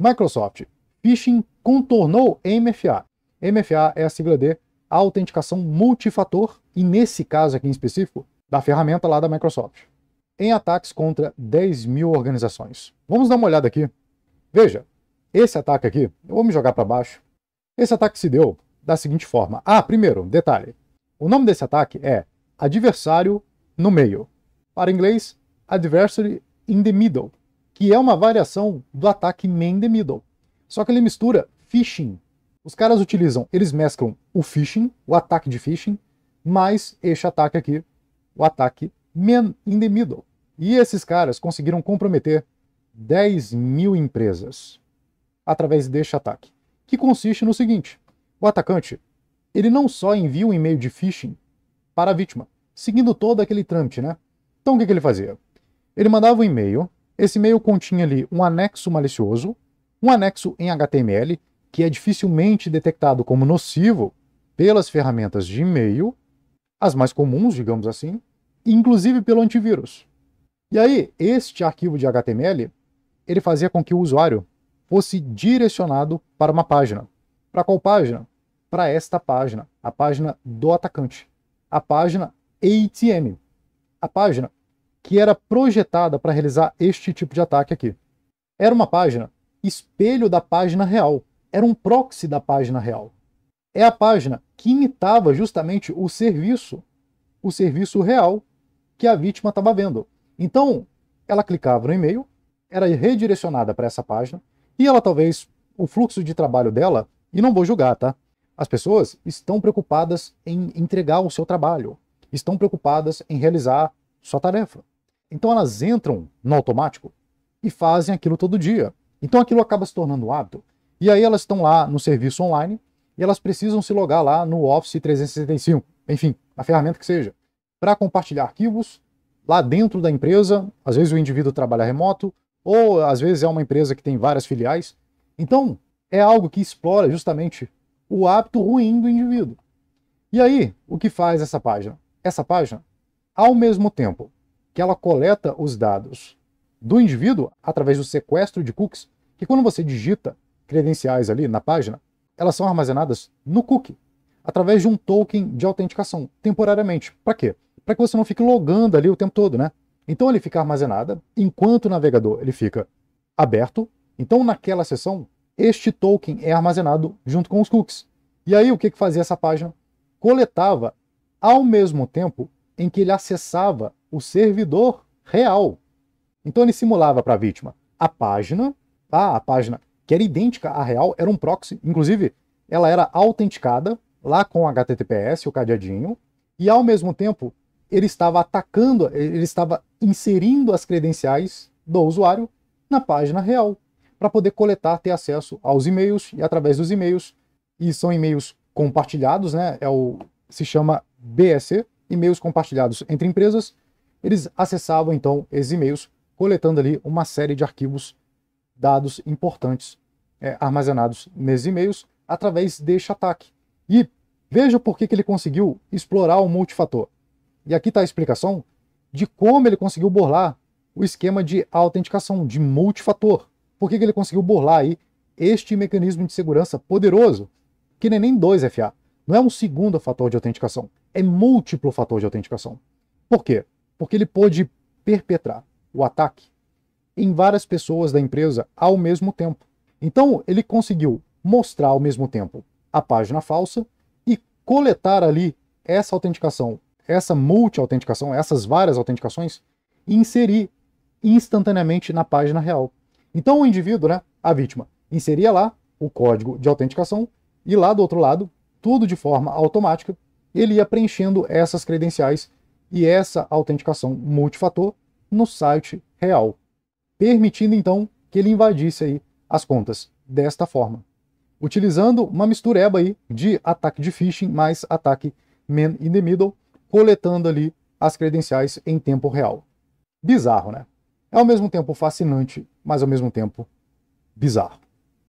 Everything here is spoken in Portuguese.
Microsoft, phishing contornou MFA. MFA é a sigla de autenticação multifator, e nesse caso aqui em específico, da ferramenta lá da Microsoft, em ataques contra 10 mil organizações. Vamos dar uma olhada aqui. Veja, esse ataque aqui, eu vou me jogar para baixo. Esse ataque se deu da seguinte forma. Ah, primeiro, detalhe. O nome desse ataque é adversário no meio. Para inglês, adversary in the middle que é uma variação do ataque man the middle. Só que ele mistura phishing. Os caras utilizam, eles mesclam o phishing, o ataque de phishing, mais este ataque aqui, o ataque man in the middle. E esses caras conseguiram comprometer 10 mil empresas através deste ataque, que consiste no seguinte: o atacante ele não só envia um e-mail de phishing para a vítima, seguindo todo aquele trâmite, né? Então o que, que ele fazia? Ele mandava um e-mail esse e-mail continha ali um anexo malicioso, um anexo em HTML, que é dificilmente detectado como nocivo pelas ferramentas de e-mail, as mais comuns, digamos assim, inclusive pelo antivírus. E aí, este arquivo de HTML, ele fazia com que o usuário fosse direcionado para uma página. Para qual página? Para esta página, a página do atacante, a página ATM, a página que era projetada para realizar este tipo de ataque aqui. Era uma página espelho da página real, era um proxy da página real. É a página que imitava justamente o serviço, o serviço real que a vítima estava vendo. Então, ela clicava no e-mail, era redirecionada para essa página, e ela talvez, o fluxo de trabalho dela, e não vou julgar, tá? As pessoas estão preocupadas em entregar o seu trabalho, estão preocupadas em realizar sua tarefa. Então elas entram no automático e fazem aquilo todo dia. Então aquilo acaba se tornando um hábito. E aí elas estão lá no serviço online e elas precisam se logar lá no Office 365, enfim, a ferramenta que seja, para compartilhar arquivos lá dentro da empresa. Às vezes o indivíduo trabalha remoto, ou às vezes é uma empresa que tem várias filiais. Então é algo que explora justamente o hábito ruim do indivíduo. E aí, o que faz essa página? Essa página ao mesmo tempo que ela coleta os dados do indivíduo através do sequestro de cookies, que quando você digita credenciais ali na página, elas são armazenadas no cookie, através de um token de autenticação, temporariamente. Para quê? Para que você não fique logando ali o tempo todo, né? Então ele fica armazenado enquanto o navegador ele fica aberto. Então naquela sessão, este token é armazenado junto com os cookies. E aí o que, que fazia essa página? Coletava ao mesmo tempo em que ele acessava o servidor real. Então ele simulava para a vítima a página, tá? a página que era idêntica à real, era um proxy, inclusive ela era autenticada lá com HTTPS, o cadeadinho, e ao mesmo tempo ele estava atacando, ele estava inserindo as credenciais do usuário na página real, para poder coletar, ter acesso aos e-mails e através dos e-mails, e são e-mails compartilhados, né? É o, se chama BSC, e-mails compartilhados entre empresas, eles acessavam então esses e-mails, coletando ali uma série de arquivos, dados importantes é, armazenados nesses e-mails através deste ataque. E veja por que, que ele conseguiu explorar o multifator. E aqui está a explicação de como ele conseguiu burlar o esquema de autenticação, de multifator. Por que, que ele conseguiu burlar aí este mecanismo de segurança poderoso, que nem nem 2FA, não é um segundo fator de autenticação, é múltiplo fator de autenticação. Por quê? Porque ele pôde perpetrar o ataque em várias pessoas da empresa ao mesmo tempo. Então, ele conseguiu mostrar ao mesmo tempo a página falsa e coletar ali essa autenticação, essa multi-autenticação, essas várias autenticações e inserir instantaneamente na página real. Então, o indivíduo, né, a vítima, inseria lá o código de autenticação e lá do outro lado, tudo de forma automática, ele ia preenchendo essas credenciais e essa autenticação multifator no site real, permitindo então que ele invadisse aí as contas desta forma, utilizando uma mistureba aí de ataque de phishing mais ataque man in the middle, coletando ali as credenciais em tempo real. Bizarro, né? É ao mesmo tempo fascinante, mas ao mesmo tempo bizarro.